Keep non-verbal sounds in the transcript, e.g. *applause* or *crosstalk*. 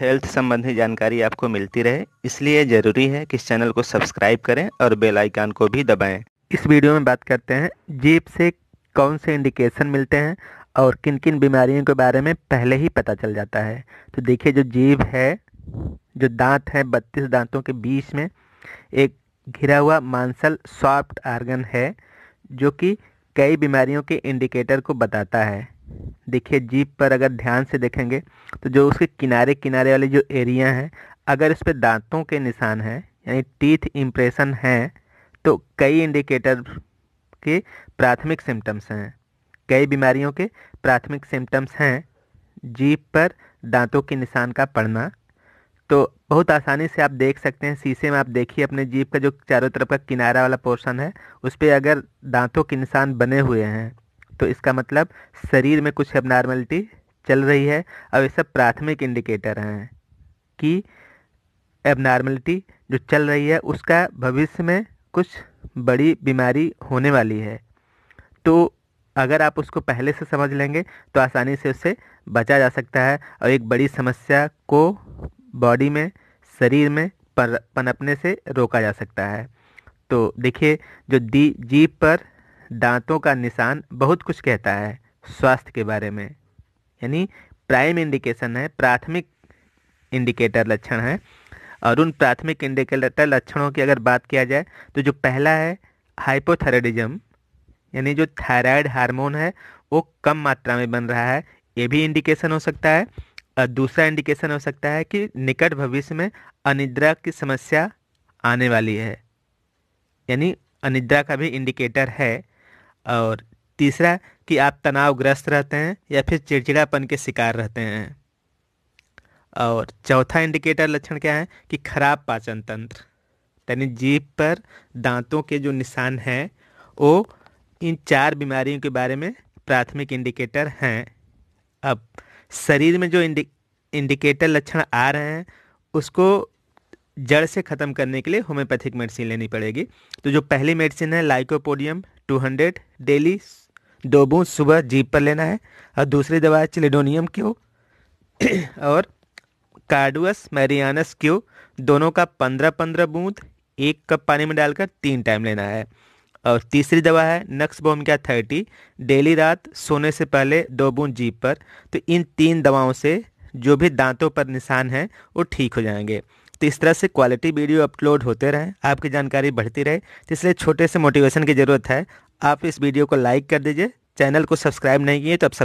Health संबंधी जानकारी आपको मिलती रहे इसलिए ज़रूरी है कि इस चैनल को सब्सक्राइब करें और बेल आइकन को भी दबाएं। इस वीडियो में बात करते हैं जीप से कौन से इंडिकेशन मिलते हैं और किन किन बीमारियों के बारे में पहले ही पता चल जाता है तो देखिए जो जीप है जो दांत है बत्तीस दांतों के बीच में एक घिरा हुआ मांसल सॉफ्ट आर्गन है जो कि कई बीमारियों के इंडिकेटर को बताता है देखिए जीप पर अगर ध्यान से देखेंगे तो जो उसके किनारे किनारे वाले जो एरिया हैं अगर इस पर दांतों के निशान हैं यानी टीथ इम्प्रेशन हैं तो कई इंडिकेटर के प्राथमिक सिम्टम्स हैं कई बीमारियों के प्राथमिक सिम्टम्स हैं जीप पर दांतों के निशान का पड़ना तो बहुत आसानी से आप देख सकते हैं शीशे में आप देखिए अपने जीप का जो चारों तरफ का किनारा वाला पोर्शन है उस पर अगर दांतों के निशान बने हुए हैं तो इसका मतलब शरीर में कुछ एबनॉर्मेलिटी चल रही है और ये सब प्राथमिक इंडिकेटर हैं कि एबनॉर्मेलिटी जो चल रही है उसका भविष्य में कुछ बड़ी बीमारी होने वाली है तो अगर आप उसको पहले से समझ लेंगे तो आसानी से उसे बचा जा सकता है और एक बड़ी समस्या को बॉडी में शरीर में पनपने से रोका जा सकता है तो देखिए जो डी जीप पर दांतों का निशान बहुत कुछ कहता है स्वास्थ्य के बारे में यानी प्राइम इंडिकेशन है प्राथमिक इंडिकेटर लक्षण है और उन प्राथमिक इंडिकेटर लक्षणों की अगर बात किया जाए तो जो पहला है हाइपोथायरॉयडिज्म यानी जो थायराइड हार्मोन है वो कम मात्रा में बन रहा है ये भी इंडिकेशन हो सकता है और दूसरा इंडिकेशन हो सकता है कि निकट भविष्य में अनिद्रा की समस्या आने वाली है यानी अनिद्रा का भी इंडिकेटर है और तीसरा कि आप तनावग्रस्त रहते हैं या फिर चिड़चिड़ापन के शिकार रहते हैं और चौथा इंडिकेटर लक्षण क्या है कि खराब पाचन तंत्र यानी जीभ पर दांतों के जो निशान हैं वो इन चार बीमारियों के बारे में प्राथमिक इंडिकेटर हैं अब शरीर में जो इंडि इंडिकेटर लक्षण आ रहे हैं उसको जड़ से ख़त्म करने के लिए होम्योपैथिक मेडिसिन लेनी पड़ेगी तो जो पहली मेडिसिन है लाइकोपोडियम टू हंड्रेड डेली दो बूंद सुबह जीप पर लेना है और दूसरी दवा है चिलिडोनियम क्यू *coughs* और कार्डुअस मैरियानस क्यू दोनों का पंद्रह पंद्रह बूंद एक कप पानी में डालकर तीन टाइम लेना है और तीसरी दवा है नक्स बोम क्या थर्टी डेली रात सोने से पहले दो बूंद जीप पर तो इन तीन दवाओं से जो भी दांतों पर निशान हैं वो ठीक हो जाएंगे तो इस तरह से क्वालिटी वीडियो अपलोड होते रहें आपकी जानकारी बढ़ती रहे तो इसलिए छोटे से मोटिवेशन की ज़रूरत है आप इस वीडियो को लाइक कर दीजिए चैनल को सब्सक्राइब नहीं किए तो आप सब